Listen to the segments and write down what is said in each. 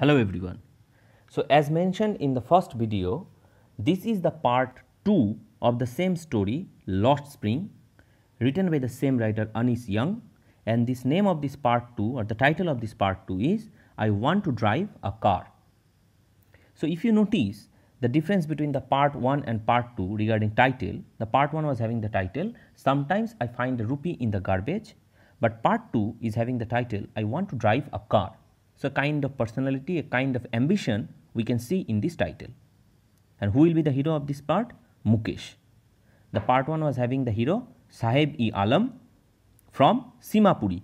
Hello everyone. So as mentioned in the first video, this is the part 2 of the same story Lost Spring written by the same writer Anis Young and this name of this part 2 or the title of this part 2 is I want to drive a car. So if you notice the difference between the part 1 and part 2 regarding title, the part 1 was having the title sometimes I find a rupee in the garbage but part 2 is having the title I want to drive a car. So, kind of personality, a kind of ambition we can see in this title. And who will be the hero of this part? Mukesh. The part 1 was having the hero Sahib-e Alam from Simapuri.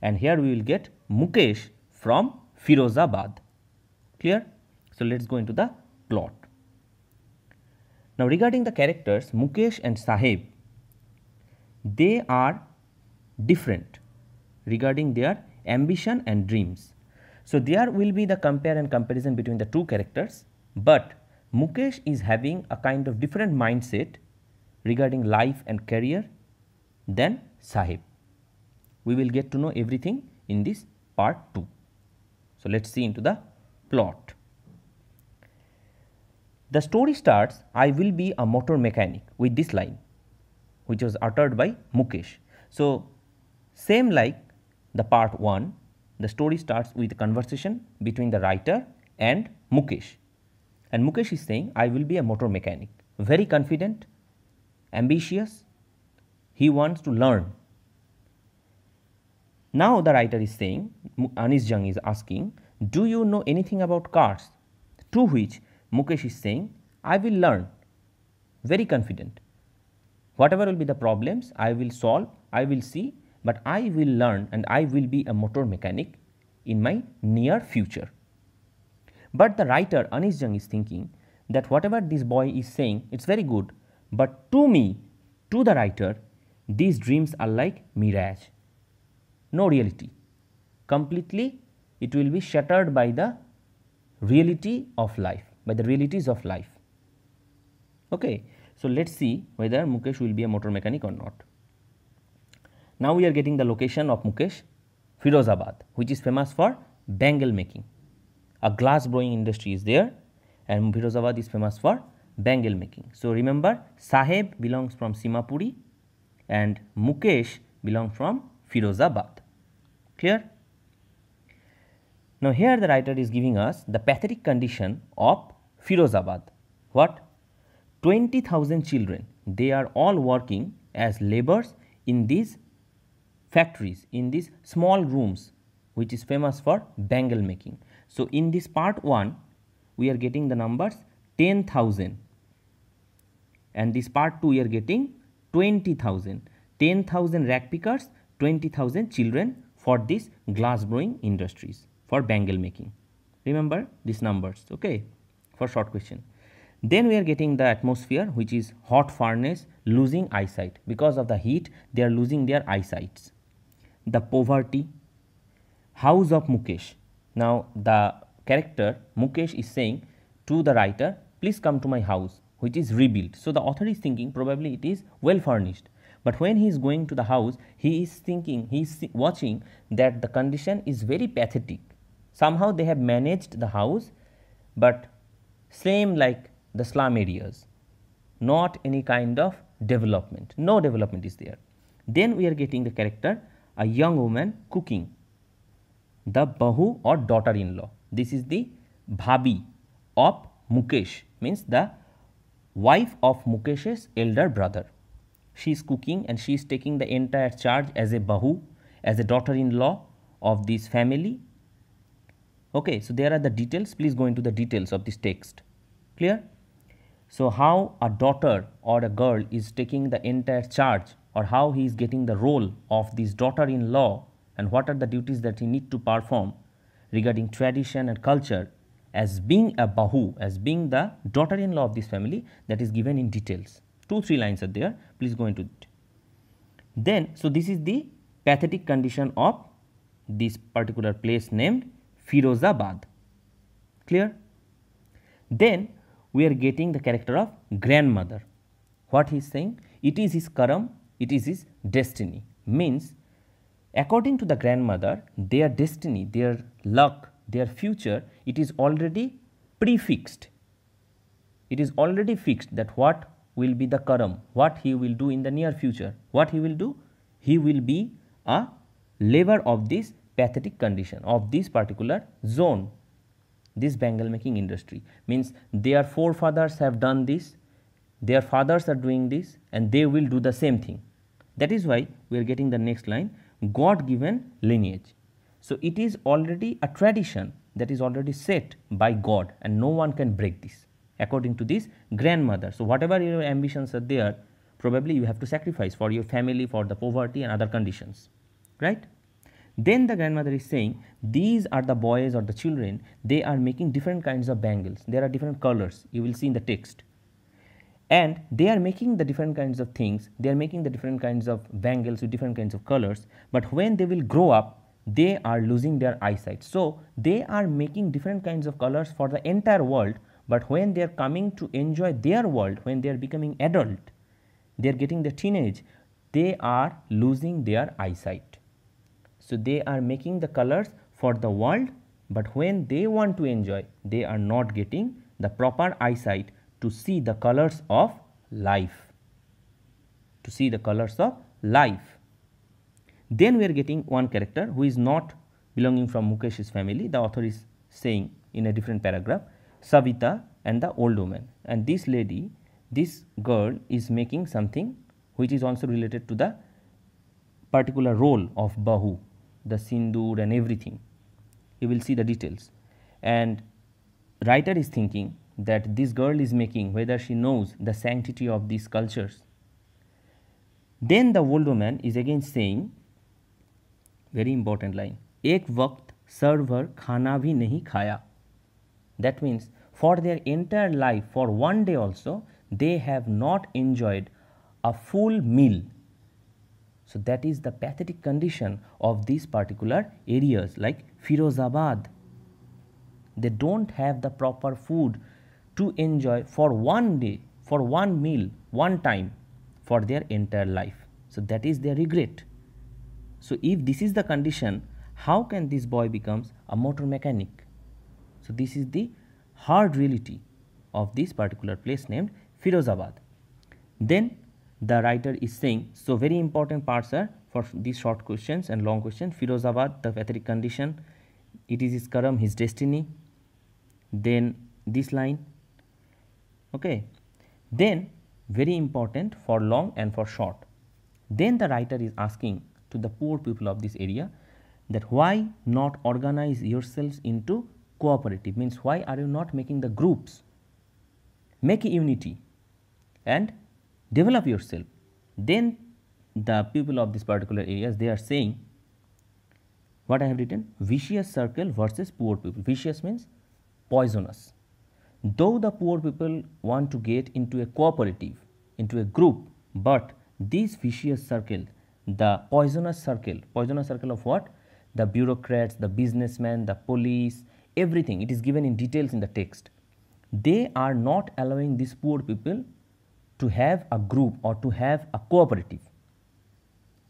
And here we will get Mukesh from Firozabad. Clear? So, let us go into the plot. Now, regarding the characters Mukesh and Sahib, they are different regarding their ambition and dreams. So, there will be the compare and comparison between the two characters, but Mukesh is having a kind of different mindset regarding life and career than Sahib. We will get to know everything in this part 2. So, let us see into the plot. The story starts, I will be a motor mechanic with this line which was uttered by Mukesh. So, same like the part 1, the story starts with a conversation between the writer and Mukesh. And Mukesh is saying, I will be a motor mechanic. Very confident, ambitious, he wants to learn. Now the writer is saying, Anis Jung is asking, Do you know anything about cars? To which Mukesh is saying, I will learn. Very confident. Whatever will be the problems, I will solve, I will see, but I will learn and I will be a motor mechanic in my near future. But the writer Anish Jung is thinking that whatever this boy is saying, it's very good, but to me, to the writer, these dreams are like mirage, no reality. Completely, it will be shattered by the reality of life, by the realities of life. Okay, so let's see whether Mukesh will be a motor mechanic or not. Now we are getting the location of Mukesh, Firozabad, which is famous for bangle making. A glass blowing industry is there and Firozabad is famous for bangle making. So remember Saheb belongs from Simapuri and Mukesh belongs from Firozabad. Clear? Now here the writer is giving us the pathetic condition of Firozabad. What? 20,000 children, they are all working as laborers in these factories, in these small rooms, which is famous for bangle making. So, in this part 1, we are getting the numbers 10,000 and this part 2 we are getting 20,000. 10,000 rack pickers, 20,000 children for this glass blowing industries for bangle making. Remember these numbers, okay, for short question. Then we are getting the atmosphere which is hot furnace losing eyesight. Because of the heat, they are losing their eyesights the poverty, house of Mukesh. Now the character Mukesh is saying to the writer, please come to my house which is rebuilt. So the author is thinking probably it is well furnished. But when he is going to the house, he is thinking, he is watching that the condition is very pathetic. Somehow they have managed the house, but same like the slum areas, not any kind of development. No development is there. Then we are getting the character a young woman cooking the bahu or daughter in law this is the bhabi of mukesh means the wife of mukesh's elder brother she is cooking and she is taking the entire charge as a bahu as a daughter in law of this family okay so there are the details please go into the details of this text clear so how a daughter or a girl is taking the entire charge or how he is getting the role of this daughter-in-law and what are the duties that he need to perform regarding tradition and culture as being a Bahu, as being the daughter-in-law of this family that is given in details. Two, three lines are there. Please go into it. Then, so this is the pathetic condition of this particular place named Firozabad. Clear? Then, we are getting the character of grandmother. What he is saying? It is his karam it is his destiny means according to the grandmother their destiny their luck their future it is already prefixed it is already fixed that what will be the karam what he will do in the near future what he will do he will be a labor of this pathetic condition of this particular zone this bangle making industry means their forefathers have done this their fathers are doing this and they will do the same thing that is why we are getting the next line God given lineage. So, it is already a tradition that is already set by God and no one can break this according to this grandmother. So, whatever your ambitions are there probably you have to sacrifice for your family for the poverty and other conditions right. Then the grandmother is saying these are the boys or the children they are making different kinds of bangles there are different colors you will see in the text and they are making the different kinds of things they are making the different kinds of bangles with different kinds of colors but when they will grow up they are losing their eyesight so they are making different kinds of colors for the entire world but when they are coming to enjoy their world when they are becoming adult they are getting the teenage they are losing their eyesight so they are making the colors for the world but when they want to enjoy they are not getting the proper eyesight to see the colors of life. To see the colors of life. Then we are getting one character who is not belonging from Mukesh's family. The author is saying in a different paragraph, Savita and the old woman. And this lady, this girl is making something which is also related to the particular role of Bahu, the sindoor and everything. You will see the details. And writer is thinking that this girl is making, whether she knows the sanctity of these cultures. Then the old woman is again saying, very important line, एक वक्त server खाना भी नहीं खाया. That means for their entire life, for one day also, they have not enjoyed a full meal. So that is the pathetic condition of these particular areas like Firozabad. They don't have the proper food to enjoy for one day, for one meal, one time for their entire life. So that is their regret. So if this is the condition, how can this boy becomes a motor mechanic? So this is the hard reality of this particular place named Firozabad. Then the writer is saying, so very important parts are for these short questions and long questions, Firozabad, the pathetic condition, it is his karam, his destiny. Then this line, okay then very important for long and for short then the writer is asking to the poor people of this area that why not organize yourselves into cooperative means why are you not making the groups make unity and develop yourself then the people of this particular areas they are saying what i have written vicious circle versus poor people vicious means poisonous Though the poor people want to get into a cooperative, into a group, but this vicious circle, the poisonous circle, poisonous circle of what? The bureaucrats, the businessmen, the police, everything. It is given in details in the text. They are not allowing these poor people to have a group or to have a cooperative.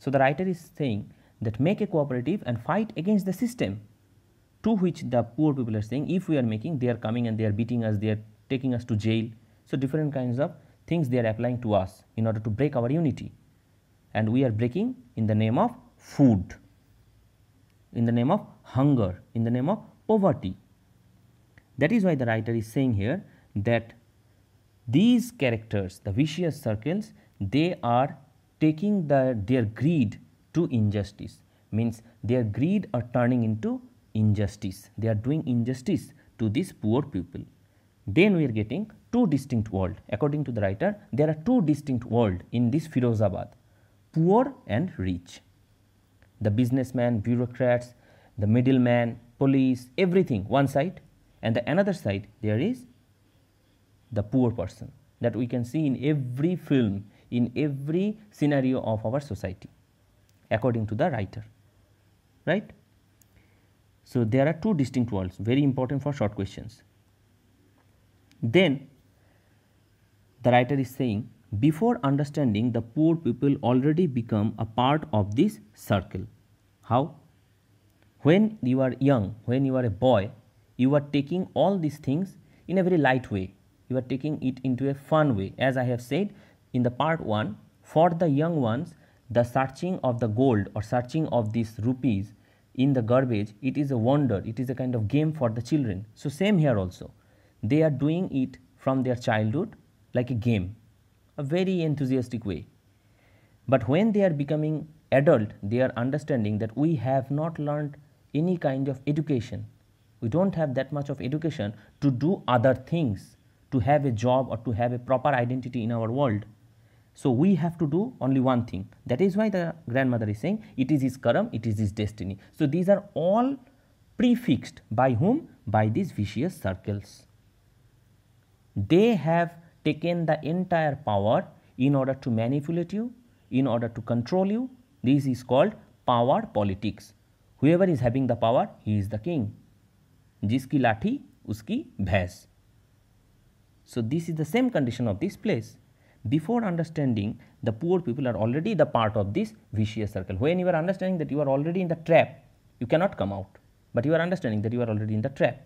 So the writer is saying that make a cooperative and fight against the system to which the poor people are saying if we are making they are coming and they are beating us they are taking us to jail so different kinds of things they are applying to us in order to break our unity and we are breaking in the name of food in the name of hunger in the name of poverty that is why the writer is saying here that these characters the vicious circles they are taking the, their greed to injustice means their greed are turning into injustice. They are doing injustice to these poor people. Then we are getting two distinct world. According to the writer, there are two distinct world in this Firozabad, poor and rich. The businessman, bureaucrats, the middleman, police, everything one side and the another side there is the poor person that we can see in every film, in every scenario of our society according to the writer, right? So there are two distinct worlds, very important for short questions. Then the writer is saying, before understanding, the poor people already become a part of this circle. How? When you are young, when you are a boy, you are taking all these things in a very light way. You are taking it into a fun way. As I have said in the part 1, for the young ones, the searching of the gold or searching of these rupees in the garbage, it is a wonder, it is a kind of game for the children. So, same here also. They are doing it from their childhood like a game, a very enthusiastic way. But when they are becoming adult, they are understanding that we have not learned any kind of education. We don't have that much of education to do other things, to have a job or to have a proper identity in our world. So we have to do only one thing. That is why the grandmother is saying it is his karam, it is his destiny. So these are all prefixed by whom? By these vicious circles. They have taken the entire power in order to manipulate you, in order to control you. This is called power politics. Whoever is having the power, he is the king. Jiski lathi, uski bhas. So this is the same condition of this place before understanding the poor people are already the part of this vicious circle. When you are understanding that you are already in the trap, you cannot come out, but you are understanding that you are already in the trap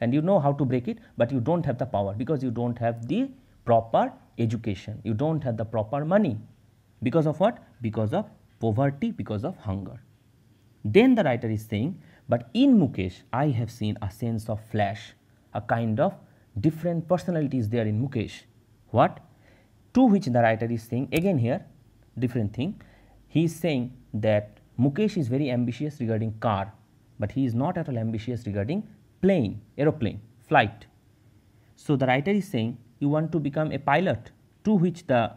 and you know how to break it, but you do not have the power because you do not have the proper education, you do not have the proper money because of what? Because of poverty, because of hunger. Then the writer is saying, but in Mukesh, I have seen a sense of flash, a kind of different personalities there in Mukesh what to which the writer is saying again here different thing he is saying that Mukesh is very ambitious regarding car but he is not at all ambitious regarding plane aeroplane flight so the writer is saying you want to become a pilot to which the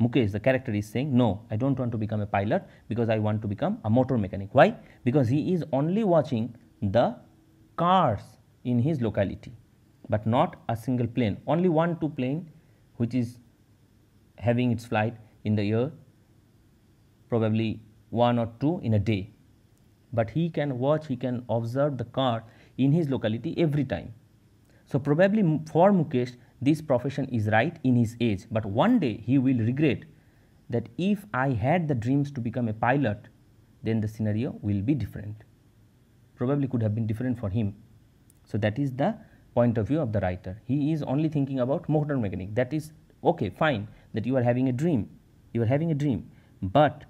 Mukesh, the character is saying, no, I don't want to become a pilot because I want to become a motor mechanic. Why? Because he is only watching the cars in his locality, but not a single plane. Only one, two plane which is having its flight in the year probably one or two in a day but he can watch he can observe the car in his locality every time so probably for mukesh this profession is right in his age but one day he will regret that if i had the dreams to become a pilot then the scenario will be different probably could have been different for him so that is the point of view of the writer. He is only thinking about motor mechanics. That is okay, fine, that you are having a dream. You are having a dream. But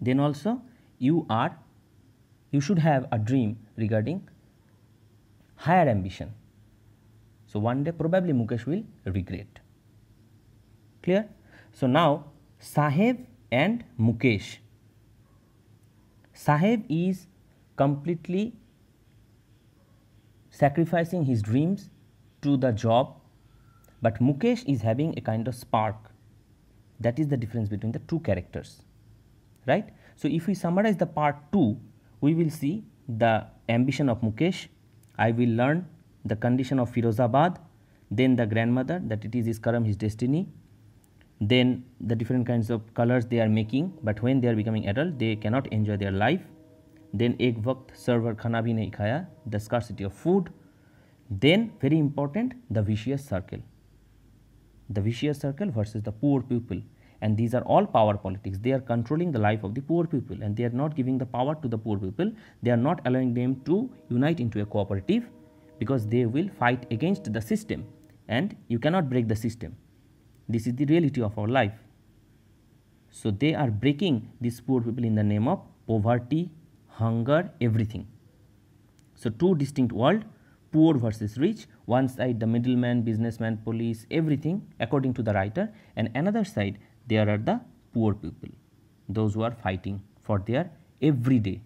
then also you are you should have a dream regarding higher ambition. So one day probably Mukesh will regret. Clear? So now Saheb and Mukesh. Saheb is completely sacrificing his dreams to the job. But Mukesh is having a kind of spark. That is the difference between the two characters, right? So, if we summarize the part 2, we will see the ambition of Mukesh, I will learn the condition of Firozabad, then the grandmother that it is his karam, his destiny, then the different kinds of colors they are making, but when they are becoming adult, they cannot enjoy their life. Then, एक वक्त server खाना भी नहीं खाया the scarcity of food then very important the vicious the vicious circle versus the poor people and these are all power politics they are controlling the life of the poor people and they are not giving the power to the poor people they are not allowing them to unite into a cooperative because they will fight against the system and you cannot break the system this is the reality of our life so they are breaking these poor people in the name of poverty hunger, everything. So, two distinct world, poor versus rich, one side the middleman, businessman, police, everything according to the writer and another side there are the poor people, those who are fighting for their everyday.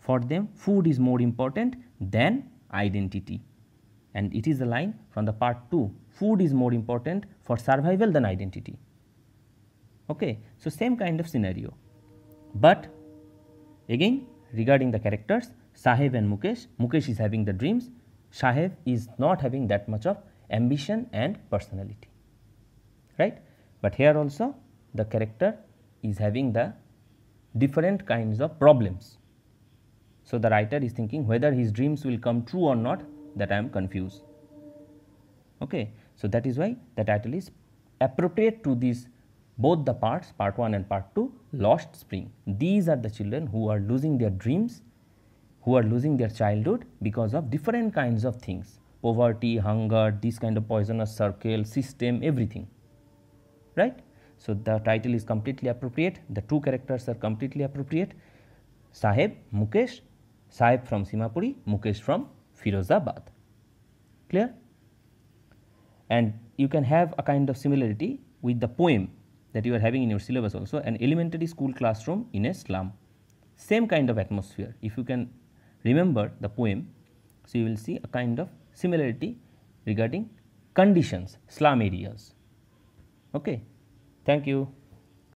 For them, food is more important than identity. And it is a line from the part 2, food is more important for survival than identity. Okay, so same kind of scenario. But Again, regarding the characters, Saheb and Mukesh, Mukesh is having the dreams, Saheb is not having that much of ambition and personality, right. But here also the character is having the different kinds of problems. So, the writer is thinking whether his dreams will come true or not that I am confused. Okay. So, that is why the title is appropriate to these both the parts part 1 and part 2 lost spring. These are the children who are losing their dreams, who are losing their childhood because of different kinds of things poverty, hunger, this kind of poisonous circle, system, everything. Right? So, the title is completely appropriate, the two characters are completely appropriate. Sahib, Mukesh, Sahib from Simapuri, Mukesh from Firozabad. Clear? And you can have a kind of similarity with the poem that you are having in your syllabus also an elementary school classroom in a slum. Same kind of atmosphere. If you can remember the poem, so you will see a kind of similarity regarding conditions, slum areas. Okay. Thank you.